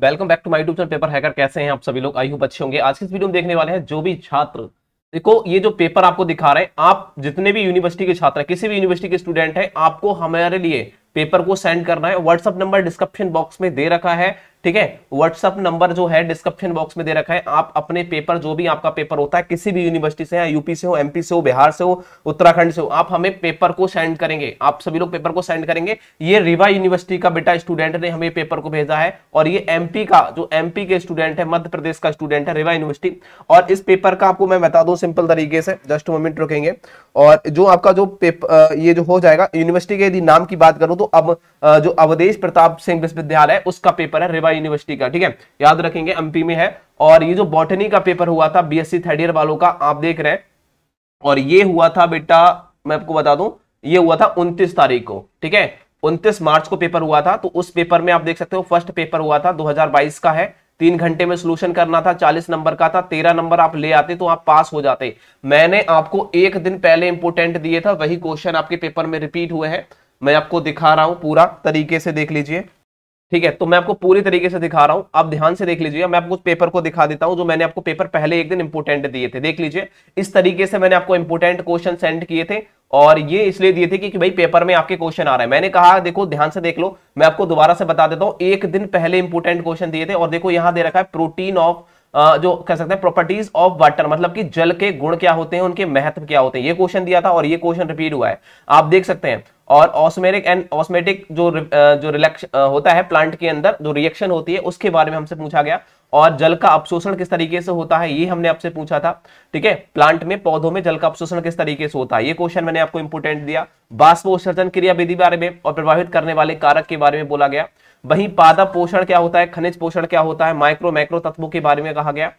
welcome back to my YouTube channel paper hacker कैसे हैं आप सभी लोग आई हूँ बच्चे होंगे आज के इस वीडियो में देखने वाले हैं जो भी छात्र देखो ये जो पेपर आपको दिखा रहे हैं आप जितने भी यूनिवर्सिटी के छात्र हैं किसी भी यूनिवर्सिटी के स्टूडेंट हैं आपको हमारे लिए पेपर को सेंड करना है व्हाट्सअप नंबर डिस्क्रिप्शन बॉक्स में दे रखा है ठीक है व्हाट्सअप नंबर जो है डिस्क्रिप्शन बॉक्स में दे रखा है आप अपने पेपर जो भी आपका पेपर होता है किसी भी यूनिवर्सिटी से यूपी से हो एमपी से हो बिहार से हो उत्तराखंड से हो आप हमें पेपर को सेंड करेंगे आप सभी लोग पेपर को सेंड करेंगे ये रिवा यूनिवर्सिटी का बेटा स्टूडेंट ने हमें पेपर को भेजा है और ये एमपी का जो एमपी के स्टूडेंट है मध्य प्रदेश का स्टूडेंट है रिवा यूनिवर्सिटी और इस पेपर का आपको मैं बता दू सिंपल तरीके से जस्ट मोमेंट रुकेंगे और जो आपका जो पेपर ये जो हो जाएगा यूनिवर्सिटी के यदि नाम की बात करूं तो अब जो अवधेश प्रताप सिंह विश्वविद्यालय उसका पेपर है रिवा यूनिवर्सिटी का ठीक है याद रखेंगे एमपी में है और ये जो बॉटनी का पेपर हुआ था बीएससी थर्ड ईयर वालों का आप देख रहे हैं और ये हुआ था बेटा मैं आपको बता दूं ये हुआ था उनतीस तारीख को ठीक है उनतीस मार्च को पेपर हुआ था तो उस पेपर में आप देख सकते हो फर्स्ट पेपर हुआ था 2022 का है तीन घंटे में सोल्यूशन करना था चालीस नंबर का था तेरह नंबर आप ले आते तो आप पास हो जाते मैंने आपको एक दिन पहले इंपोर्टेंट दिए था वही क्वेश्चन आपके पेपर में रिपीट हुए हैं मैं आपको दिखा रहा हूं पूरा तरीके से देख लीजिए ठीक है तो मैं आपको पूरी तरीके से दिखा रहा हूं आप ध्यान से देख लीजिए मैं आपको पेपर को दिखा देता हूं जो मैंने आपको पेपर पहले एक दिन इंपोर्टेंट दिए थे देख लीजिए इस तरीके से मैंने आपको इंपोर्टेंट क्वेश्चन सेंड किए थे और ये इसलिए दिए थे कि, कि भाई पेपर में आपके क्वेश्चन आ रहा है मैंने कहा देखो ध्यान से देख लो मैं आपको दोबारा से बता देता हूं एक दिन पहले इंपोर्टेंट क्वेश्चन दिए थे और देखो यहां दे रखा है प्रोटीन ऑफ जो कह सकते हैं प्रॉपर्टीज ऑफ वाटर मतलब कि जल के गुण क्या होते हैं उनके महत्व क्या होते हैं ये क्वेश्चन दिया था और ये क्वेश्चन रिपीट हुआ है आप देख सकते हैं और ऑस्मेरिक एंड ऑस्मेटिक जो जो रिलेक्शन होता है प्लांट के अंदर जो रिएक्शन होती है उसके बारे में हमसे पूछा गया और जल का अपशोषण किस तरीके से होता है ये हमने आपसे पूछा था ठीक है प्लांट में पौधों में जल का अपशोषण किस तरीके से होता है ये क्वेश्चन मैंने आपको इंपोर्टेंट दिया बाष्प उत्सर्जन क्रिया विधि बारे में और प्रभावित करने वाले कारक के बारे में बोला गया वहीं पादप पोषण क्या होता है खनिज पोषण क्या होता है माइक्रो मैक्रो तत्वों के बारे में कहा गया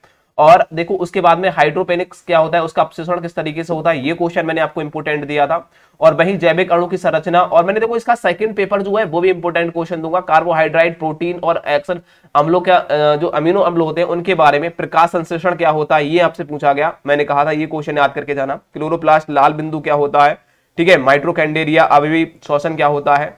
और देखो उसके बाद में हाइड्रोपेनिक्स क्या होता है उसका अपशिषण किस तरीके से होता है ये क्वेश्चन मैंने आपको इंपोर्टेंट दिया था और वही जैविक अणु की संरचना और मैंने देखो इसका सेकंड पेपर जो है वो भी इंपोर्टेंट क्वेश्चन दूंगा कार्बोहाइड्रेट प्रोटीन और एक्शन अम्लो का जो अमीनो अम्ल होते हैं उनके बारे में प्रकाश संश्लेषण क्या होता है ये आपसे पूछा गया मैंने कहा था ये क्वेश्चन याद करके जाना क्लोरोप्लास्ट लाल बिंदु क्या होता है ठीक है माइट्रोकैंडेरिया अभी भी शोषण क्या होता है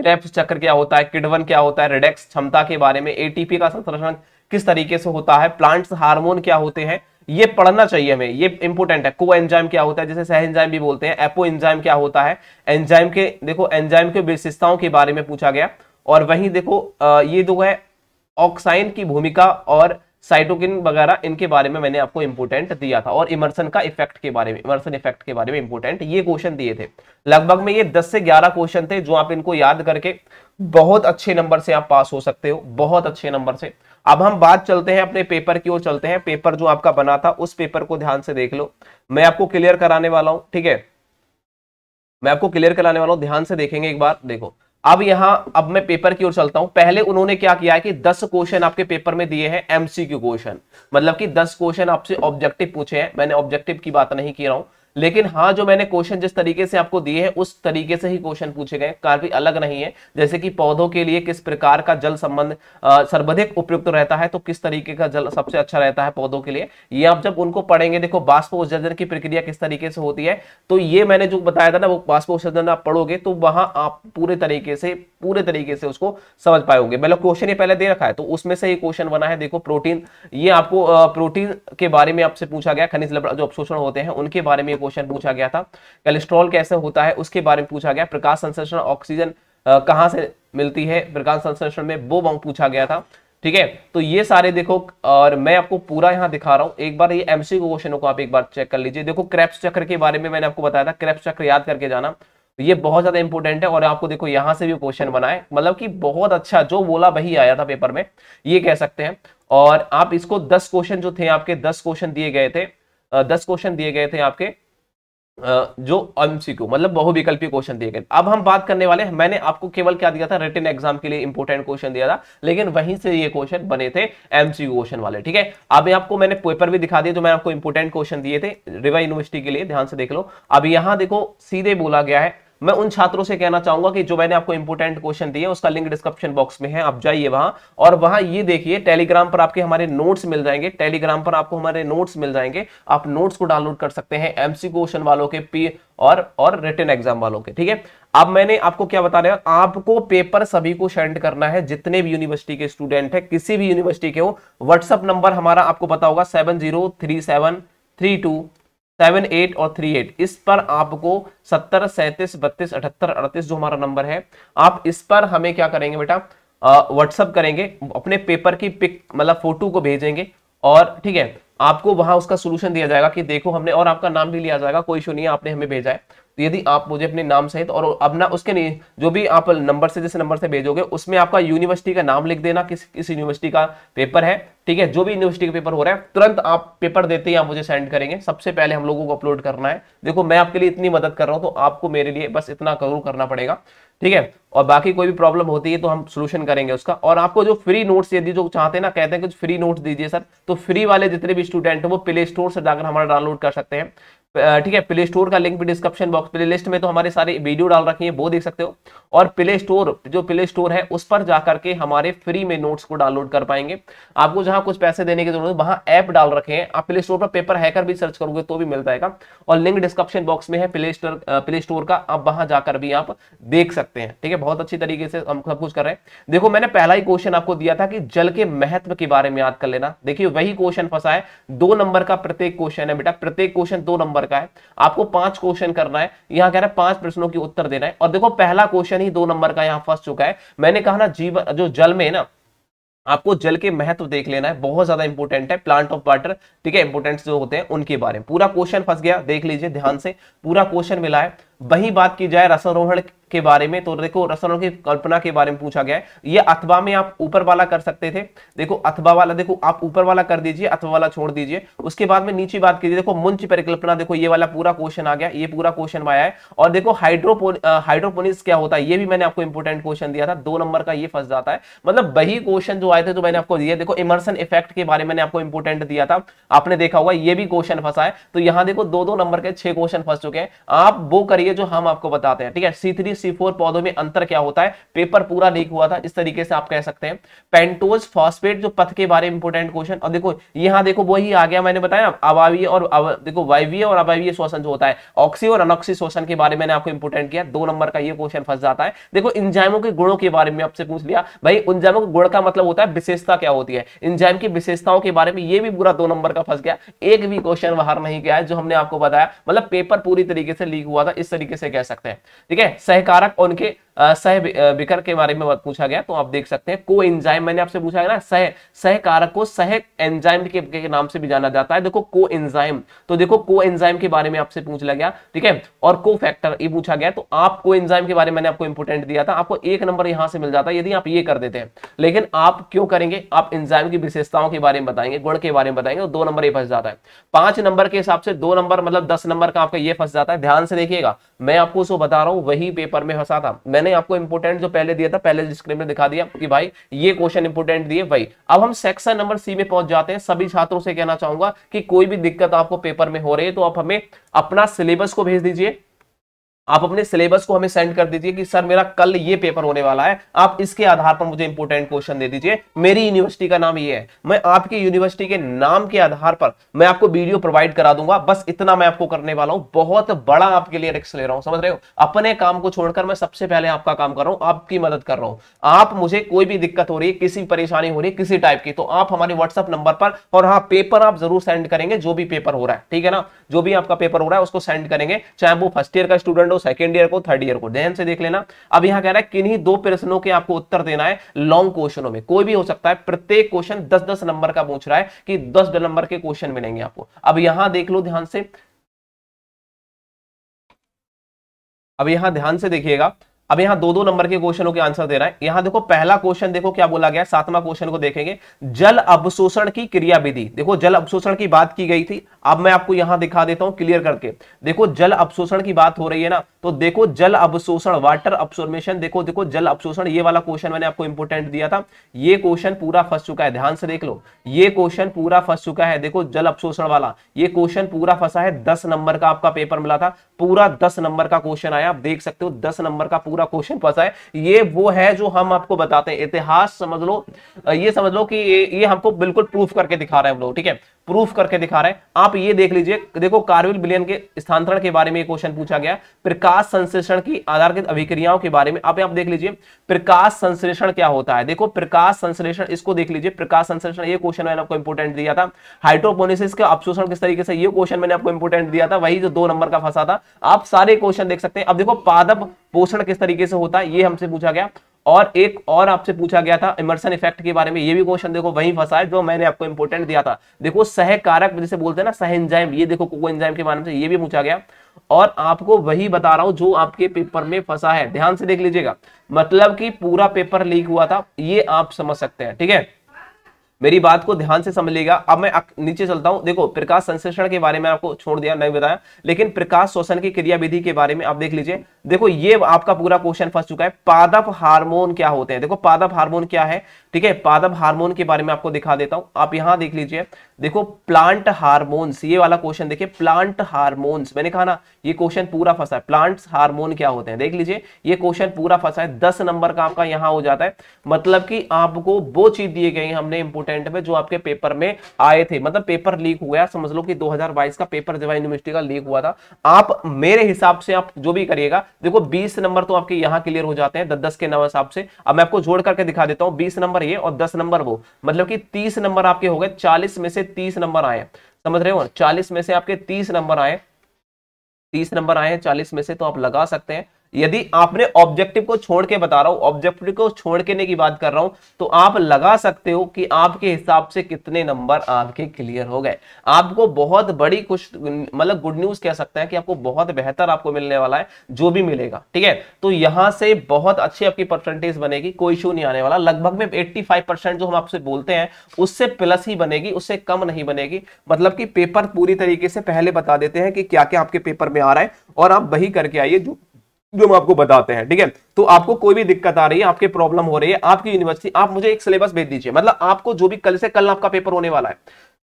क्रेब्स चक्र क्या होता है किडवन क्या होता है रिडेक्स क्षमता के बारे में एटीपी का संश्लेषण किस तरीके से होता है प्लांट्स हार्मोन क्या होते हैं ये पढ़ना चाहिए हमें ये इंपोर्टेंट है को एंजाइम क्या होता है जैसे सह एंजाइम भी बोलते हैं एपो एंजाइम क्या होता है एंजाइम के देखो एंजाइम के विशेषताओं के बारे में पूछा गया और वहीं देखो ये जो है ऑक्साइन की भूमिका और साइटोकिन वगैरह इनके बारे में मैंने आपको इंपोर्टेंट दिया था और इमर्सन का इफेक्ट के बारे में इमर्सन इफेक्ट के बारे में इंपोर्टेंट ये क्वेश्चन दिए थे लगभग में ये 10 से 11 क्वेश्चन थे जो आप इनको याद करके बहुत अच्छे नंबर से आप पास हो सकते हो बहुत अच्छे नंबर से अब हम बात चलते हैं अपने पेपर की ओर चलते हैं पेपर जो आपका बना था उस पेपर को ध्यान से देख लो मैं आपको क्लियर कराने वाला हूं ठीक है मैं आपको क्लियर कराने वाला हूं ध्यान से देखेंगे एक बार देखो अब यहां अब मैं पेपर की ओर चलता हूं पहले उन्होंने क्या किया है कि 10 क्वेश्चन आपके पेपर में दिए हैं एमसीक्यू क्वेश्चन मतलब कि 10 क्वेश्चन आपसे ऑब्जेक्टिव पूछे हैं मैंने ऑब्जेक्टिव की बात नहीं की रहा हूं लेकिन हाँ जो मैंने क्वेश्चन जिस तरीके से आपको दिए हैं उस तरीके से ही क्वेश्चन पूछे गए काफी अलग नहीं है जैसे कि पौधों के लिए किस प्रकार का जल संबंध सर्वाधिक उपयुक्त रहता है तो किस तरीके का जल सबसे अच्छा रहता है पौधों के लिए ये आप जब उनको पढ़ेंगे देखो बाष्प उत्सर्जन की प्रक्रिया किस तरीके से होती है तो ये मैंने जो बताया था ना वो बाष्प उत्सर्जन आप पढ़ोगे तो वहां आप पूरे तरीके से पूरे तरीके से उसको समझ पाएंगे मतलब क्वेश्चन ये पहले दे रखा है तो उसमें से ही क्वेश्चन बना है देखो प्रोटीन ये आपको प्रोटीन के बारे में आपसे पूछा गया खनिज लवण जो अपशोषण होते हैं उनके बारे में क्वेश्चन पूछा गया था कोलेस्ट्रॉल कैसे होता है उसके बारे में पूछा गया प्रकाश संश्लेषण ऑक्सीजन कहाँ से मिलती है प्रकाश संश्लेषण में वो बॉन्ग पूछा गया था ठीक है तो ये सारे देखो और मैं आपको पूरा यहाँ दिखा रहा हूँ एक बार ये एमसी क्वेश्चनों को आप एक बार चेक कर लीजिए देखो क्रेप्स चक्र के बारे में मैंने आपको बताया था क्रेप्स चक्र याद करके जाना तो ये बहुत ज्यादा इंपॉर्टेंट है और आपको देखो यहाँ से भी क्वेश्चन बनाए मतलब कि बहुत अच्छा जो बोला वही आया था पेपर में ये कह सकते हैं और आप इसको दस क्वेश्चन जो थे आपके दस क्वेश्चन दिए गए थे दस क्वेश्चन दिए गए थे आपके जो एमसीक्यू मतलब बहुविकल्पी क्वेश्चन दिए गए अब हम बात करने वाले मैंने आपको केवल क्या दिया था रिटर्न एग्जाम के लिए इंपोर्टेंट क्वेश्चन दिया था लेकिन वहीं से ये क्वेश्चन बने थे एमसीक्यू क्वेश्चन वाले ठीक है अब आपको मैंने पेपर भी दिखा दिया जो तो मैंने आपको इंपोर्टेंट क्वेश्चन दिए थे रिवा यूनिवर्सिटी के लिए ध्यान से देख लो अब यहां देखो सीधे बोला गया है मैं उन छात्रों से कहना चाहूंगा कि जो मैंने आपको इंपोर्टेंट क्वेश्चन दिए उसका लिंक डिस्क्रिप्शन बॉक्स में है आप जाइए वहां और वहां ये देखिए टेलीग्राम पर आपके हमारे नोट्स मिल जाएंगे टेलीग्राम पर आपको हमारे नोट्स मिल जाएंगे आप नोट्स को डाउनलोड कर सकते हैं एमसी क्वेश्चन वालों के पी और और रिटर्न एग्जाम वालों के ठीक है अब मैंने आपको क्या बता रहे आपको पेपर सभी को सेंड करना है जितने भी यूनिवर्सिटी के स्टूडेंट है किसी भी यूनिवर्सिटी के हो व्हाट्सअप नंबर हमारा आपको पता होगा seven zero three seven three two seven eight और थ्री एट इस पर आपको सत्तर सैंतीस बत्तीस अठहत्तर अड़तीस जो हमारा नंबर है आप इस पर हमें क्या करेंगे बेटा व्हाट्सअप करेंगे अपने पेपर की पिक मतलब फोटो को भेजेंगे और ठीक है आपको वहां उसका सोल्यूशन दिया जाएगा कि देखो हमने और आपका नाम भी लिया जाएगा कोई इशू नहीं है आपने हमें भेजा है तो यदि आप मुझे अपने नाम सहित और अपना उसके नहीं जो भी आप नंबर से जैसे नंबर से भेजोगे उसमें आपका यूनिवर्सिटी का नाम लिख देना किस किस यूनिवर्सिटी का पेपर है ठीक है जो भी यूनिवर्सिटी का पेपर हो रहा है तुरंत आप पेपर देते ही आप मुझे सेंड करेंगे सबसे पहले हम लोगों को अपलोड करना है देखो मैं आपके लिए इतनी मदद कर रहा हूँ तो आपको मेरे लिए बस इतना जरूर करना पड़ेगा ठीक है और बाकी कोई भी प्रॉब्लम होती है तो हम सोल्यूशन करेंगे उसका और आपको जो फ्री नोट्स यदि जो चाहते हैं ना कहते हैं कुछ फ्री नोट्स दीजिए सर तो फ्री वाले जितने भी स्टूडेंट हैं वो प्ले स्टोर से जाकर हमारा डाउनलोड कर सकते हैं ठीक है प्ले स्टोर का लिंक भी डिस्क्रिप्शन बॉक्स प्ले लिस्ट में तो हमारे सारे वीडियो डाल रखी है वो देख सकते हो और प्ले स्टोर जो प्ले स्टोर है उस पर जाकर के हमारे फ्री में नोट्स को डाउनलोड कर पाएंगे आपको जहां कुछ पैसे देने की जरूरत है वहां ऐप डाल रखे हैं आप प्ले स्टोर पर पेपर हैकर भी सर्च करोगे तो भी मिल जाएगा और लिंक डिस्क्रिप्शन बॉक्स में है प्ले स्टोर प्ले स्टोर का आप वहां जाकर भी आप देख सकते हैं ठीक है बहुत अच्छी तरीके से हम सब कुछ कर रहे हैं देखो मैंने पहला ही क्वेश्चन आपको दिया था कि जल के महत्व के बारे में याद कर लेना देखिए वही क्वेश्चन फंसा है दो नंबर का प्रत्येक क्वेश्चन है बेटा प्रत्येक क्वेश्चन दो नंबर नंबर का है आपको पांच क्वेश्चन करना है यहां कह रहा है पांच प्रश्नों की उत्तर देना है और देखो पहला क्वेश्चन ही दो नंबर का यहां फंस चुका है मैंने कहा ना जीवन जो जल में है ना आपको जल के महत्व देख लेना है बहुत ज्यादा इंपोर्टेंट है प्लांट ऑफ वाटर ठीक है इंपोर्टेंट जो होते हैं उनके बारे में पूरा क्वेश्चन फंस गया देख लीजिए ध्यान से पूरा क्वेश्चन मिला है वही बात की जाए रसारोहण के बारे में तो देखो रसारोहण की कल्पना के बारे में पूछा गया है ये अथवा में आप ऊपर वाला कर सकते थे देखो अथवा वाला देखो आप ऊपर वाला कर दीजिए अथवा वाला छोड़ दीजिए उसके बाद में नीचे बात कीजिए देखो मुंच परिकल्पना देखो ये वाला पूरा क्वेश्चन आ गया ये पूरा क्वेश्चन आया है और देखो हाइड्रोपोन हाइड्रोपोनिक्स क्या होता है ये भी मैंने आपको इंपोर्टेंट क्वेश्चन दिया था दो नंबर का ये फंस जाता है मतलब वही क्वेश्चन जो आए थे तो मैंने आपको दिया देखो इमर्सन इफेक्ट के बारे में आपको इंपोर्टेंट दिया था आपने देखा होगा ये भी क्वेश्चन फंसा है तो यहाँ देखो दो दो नंबर के छह क्वेश्चन फंस चुके हैं आप वो करिए है जो हम आपको बताते हैं ठीक है सी थ्री सी फोर पौधों में अंतर क्या होता है पेपर पूरा लीक हुआ था इस तरीके से आप कह सकते हैं पेंटोज फॉस्फेट जो पथ के बारे में इंपोर्टेंट क्वेश्चन और देखो यहाँ देखो वही आ गया मैंने बताया अवावीय और आवा, देखो वायवीय और अवावीय शोषण जो होता है ऑक्सी और अनॉक्सी शोषण के बारे में आपको इंपोर्टेंट किया दो नंबर का ये क्वेश्चन फंस जाता है देखो इंजाइमों के गुणों के बारे में आपसे पूछ लिया भाई इंजाइमों के गुण का मतलब होता है विशेषता क्या होती है इंजाइम की विशेषताओं के बारे में ये भी पूरा दो नंबर का फंस गया एक भी क्वेश्चन बाहर नहीं गया है जो हमने आपको बताया मतलब पेपर पूरी तरीके से लीक हुआ था इस तरीके से कह सकते हैं ठीक है सहकारक उनके सह विकर के बारे में पूछा गया तो आप देख सकते हैं को एंजाइम मैंने आपसे पूछा है ना सह सहकारक को सह एंजाइम के, के नाम से भी जाना जाता है देखो को एंजाइम तो देखो को एंजाइम के बारे में आपसे पूछ लिया गया ठीक है और को फैक्टर ये पूछा गया तो आप को एंजाइम के बारे में आपको इंपोर्टेंट दिया था आपको एक नंबर यहां से मिल जाता है यदि आप ये कर देते हैं लेकिन आप क्यों करेंगे आप एंजाइम की विशेषताओं के बारे में बताएंगे गुण के बारे में बताएंगे तो दो नंबर ये फंस जाता है पांच नंबर के हिसाब से दो नंबर मतलब दस नंबर का आपका ये फंस जाता है ध्यान से देखिएगा मैं आपको उसको बता रहा हूँ वही पेपर में फंसा था मैंने आपको इंपोर्टेंट जो पहले दिया था पहले स्क्रीन में दिखा दिया कि भाई ये क्वेश्चन इंपोर्टेंट दिए वही अब हम सेक्शन नंबर सी में पहुंच जाते हैं सभी छात्रों से कहना चाहूंगा कि कोई भी दिक्कत आपको पेपर में हो रही है तो आप हमें अपना सिलेबस को भेज दीजिए आप अपने सिलेबस को हमें सेंड कर दीजिए कि सर मेरा कल ये पेपर होने वाला है आप इसके आधार पर मुझे इंपोर्टेंट क्वेश्चन दे दीजिए मेरी यूनिवर्सिटी का नाम ये है मैं आपकी यूनिवर्सिटी के नाम के आधार पर मैं आपको वीडियो प्रोवाइड करा दूंगा बस इतना मैं आपको करने वाला हूं बहुत बड़ा आपके लिए रिक्स ले रहा हूं समझ रहे हो अपने काम को छोड़कर मैं सबसे पहले आपका काम कर रहा हूं आपकी मदद कर रहा हूं आप मुझे कोई भी दिक्कत हो रही है किसी परेशानी हो रही है किसी टाइप की तो आप हमारे व्हाट्सअप नंबर पर और हाँ पेपर आप जरूर सेंड करेंगे जो भी पेपर हो रहा है ठीक है ना जो भी आपका पेपर हो रहा है उसको सेंड करेंगे चाहे वो फर्स्ट ईयर का स्टूडेंट हो सेकंड ईयर को थर्ड ईयर को ध्यान से देख लेना अब यहां कह रहा है किन्हीं दो प्रश्नों के आपको उत्तर देना है लॉन्ग क्वेश्चनों में कोई भी हो सकता है प्रत्येक क्वेश्चन दस दस नंबर का पूछ रहा है कि दस नंबर के क्वेश्चन मिलेंगे आपको अब यहां देख लो ध्यान से अब यहां ध्यान से देखिएगा अब यहां दो दो नंबर के क्वेश्चनों के आंसर दे रहा है यहां देखो पहला क्वेश्चन देखो क्या बोला गया सातवां क्वेश्चन को देखेंगे जल अवशोषण की क्रिया विधि देखो जल अवशोषण की बात की गई थी अब मैं आपको यहां दिखा देता हूं क्लियर करके देखो जल अवशोषण की बात हो रही है ना तो देखो जल अवशोषण वाटर अब्सोर्मेशन देखो देखो जल अवशोषण ये वाला क्वेश्चन मैंने आपको इंपोर्टेंट दिया था ये क्वेश्चन पूरा फंस चुका है ध्यान से देख लो ये क्वेश्चन पूरा फंस चुका है देखो जल अवशोषण वाला ये क्वेश्चन पूरा फंसा है दस नंबर का आपका पेपर मिला था पूरा दस नंबर का क्वेश्चन आया आप देख सकते हो दस नंबर का पूरा पूरा क्वेश्चन फंसा है ये वो है जो हम आपको बताते हैं इतिहास समझ लो ये समझ लो कि ये, ये हमको बिल्कुल प्रूफ करके दिखा रहे हैं हम लोग ठीक है प्रूफ करके दिखा रहे हैं आप ये देख लीजिए देखो कार्विल बिलियन के स्थानांतरण के बारे में क्वेश्चन पूछा गया प्रकाश संश्लेषण की आधारित अभिक्रियाओं के बारे में आप यहाँ देख लीजिए प्रकाश संश्लेषण क्या होता है देखो प्रकाश संश्लेषण इसको देख लीजिए प्रकाश संश्लेषण ये क्वेश्चन मैंने आपको इंपोर्टेंट दिया था हाइड्रोपोनिसिस का अपशोषण किस तरीके से ये क्वेश्चन मैंने आपको इंपोर्टेंट दिया था वही जो दो नंबर का फंसा था आप सारे क्वेश्चन देख सकते हैं अब देखो पादप पोषण किस तरीके से होता है ये हमसे पूछा गया और एक और आपसे पूछा गया था इमर्सन इफेक्ट के बारे में ये भी क्वेश्चन देखो वहीं फंसा है जो मैंने आपको इंपोर्टेंट दिया था देखो सहकारक जैसे बोलते हैं ना सह एंजाइम ये देखो कोको एंजाइम के बारे में ये भी पूछा गया और आपको वही बता रहा हूं जो आपके पेपर में फंसा है ध्यान से देख लीजिएगा मतलब कि पूरा पेपर लीक हुआ था ये आप समझ सकते हैं ठीक है मेरी बात को ध्यान से समझ लेगा अब मैं नीचे चलता हूं देखो प्रकाश संश्लेषण के बारे में आपको छोड़ दिया नहीं बताया लेकिन प्रकाश शोषण की क्रियाविधि के बारे में आप देख लीजिए देखो ये आपका पूरा क्वेश्चन फंस चुका है पादप हार्मोन क्या होते हैं देखो पादप हार्मोन क्या है ठीक है पादप हार्मोन के बारे में आपको दिखा देता हूं आप यहां देख लीजिए देखो प्लांट हार्मोन ये वाला क्वेश्चन देखिए प्लांट हार्मोन्स मैंने कहा ना ये क्वेश्चन पूरा फंसा है प्लांट हार्मोन क्या होते हैं देख लीजिए ये क्वेश्चन पूरा फंसा है दस नंबर का आपका यहां हो जाता है मतलब कि आपको वो चीज दिए गए हमने इंपोर्टेंट कंटेंट में जो आपके पेपर में आए थे मतलब पेपर लीक हुआ समझ लो कि 2022 का पेपर जवाई यूनिवर्सिटी का लीक हुआ था आप मेरे हिसाब से आप जो भी करिएगा देखो 20 नंबर तो आपके यहाँ क्लियर हो जाते हैं दस दस के हिसाब से अब मैं आपको जोड़ करके दिखा देता हूँ बीस नंबर ये और दस नंबर वो मतलब की तीस नंबर आपके हो गए चालीस में से तीस नंबर आए समझ रहे हो चालीस में से आपके तीस नंबर आए तीस नंबर आए हैं चालीस में से तो आप लगा सकते हैं यदि आपने ऑब्जेक्टिव को छोड़ के बता रहा हूं ऑब्जेक्टिव को छोड़ के की बात कर रहा हूं तो आप लगा सकते हो कि आपके हिसाब से कितने नंबर आपके क्लियर हो गए आपको बहुत बड़ी कुछ मतलब गुड न्यूज कह सकते हैं कि आपको बहुत बेहतर आपको मिलने वाला है जो भी मिलेगा ठीक है तो यहां से बहुत अच्छी आपकी परसेंटेज बनेगी कोई इशू नहीं आने वाला लगभग में एट्टी जो हम आपसे बोलते हैं उससे प्लस ही बनेगी उससे कम नहीं बनेगी मतलब कि पेपर पूरी तरीके से पहले बता देते हैं कि क्या क्या आपके पेपर में आ रहा है और आप वही करके आइए जो जो हम आपको बताते हैं ठीक है तो आपको कोई भी दिक्कत आ रही है आपके प्रॉब्लम हो रही है आपकी यूनिवर्सिटी आप मुझे एक सिलेबस भेज दीजिए मतलब आपको जो भी कल से कल आपका पेपर होने वाला है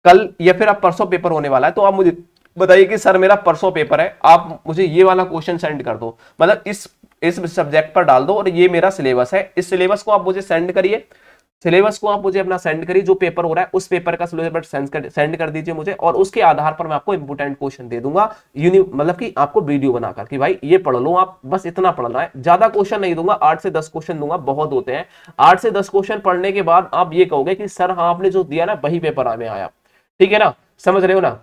कल या फिर आप परसों पेपर होने वाला है तो आप मुझे बताइए कि सर मेरा परसों पेपर है आप मुझे ये वाला क्वेश्चन सेंड कर दो मतलब इस इस सब्जेक्ट पर डाल दो और ये मेरा सिलेबस है इस सिलेबस को आप मुझे सेंड करिए सिलेबस को आप मुझे अपना सेंड करिए जो पेपर हो रहा है उस पेपर का सिलेबस सेंड कर दीजिए मुझे और उसके आधार पर मैं आपको इंपोर्टेंट क्वेश्चन दे दूंगा मतलब कि आपको वीडियो बनाकर कि भाई ये पढ़ लो आप बस इतना पढ़ना है ज्यादा क्वेश्चन नहीं दूंगा आठ से दस क्वेश्चन दूंगा बहुत होते हैं आठ से दस क्वेश्चन पढ़ने के बाद आप ये कहोगे कि सर हाँ आपने जो दिया ना वही पेपर हमें आया ठीक है ना समझ रहे हो ना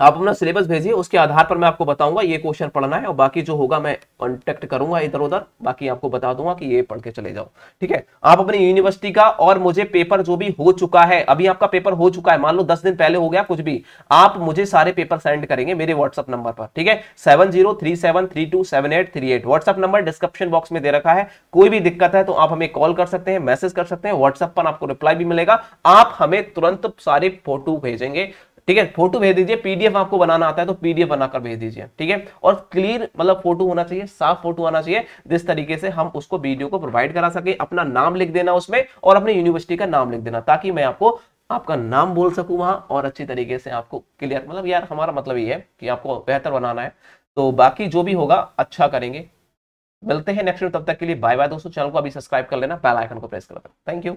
आप अपना सिलेबस भेजिए उसके आधार पर मैं आपको बताऊंगा ये क्वेश्चन पढ़ना है और बाकी जो होगा मैं कॉन्टेक्ट करूंगा इधर उधर बाकी आपको बता दूंगा कि ये पढ़ के चले जाओ ठीक है आप अपनी यूनिवर्सिटी का और मुझे पेपर जो भी हो चुका है अभी आपका पेपर हो चुका है मान लो दस दिन पहले हो गया कुछ भी आप मुझे सारे पेपर सेंड करेंगे मेरे व्हाट्सअप नंबर पर ठीक है seven zero three seven three two seven eight three eight WhatsApp number description box में दे रखा है कोई भी दिक्कत है तो आप हमें कॉल कर सकते हैं मैसेज कर सकते हैं व्हाट्सएप पर आपको रिप्लाई भी मिलेगा आप हमें तुरंत सारे फोटो भेजेंगे ठीक है फोटो भेज दीजिए पीडीएफ आपको बनाना आता है तो पीडीएफ बनाकर भेज दीजिए ठीक है और क्लियर मतलब फोटो होना चाहिए साफ फोटो आना चाहिए जिस तरीके से हम उसको वीडियो को प्रोवाइड करा सके अपना नाम लिख देना उसमें और अपनी यूनिवर्सिटी का नाम लिख देना ताकि मैं आपको आपका नाम बोल सकूं वहां और अच्छी तरीके से आपको क्लियर मतलब यार हमारा मतलब ये है कि आपको बेहतर बनाना है तो बाकी जो भी होगा अच्छा करेंगे मिलते हैं नेक्स्ट तब तक के लिए बाय बाय दोस्तों चैनल को अभी सब्सक्राइब कर लेना बेल आइकन को प्रेस कर लेना थैंक यू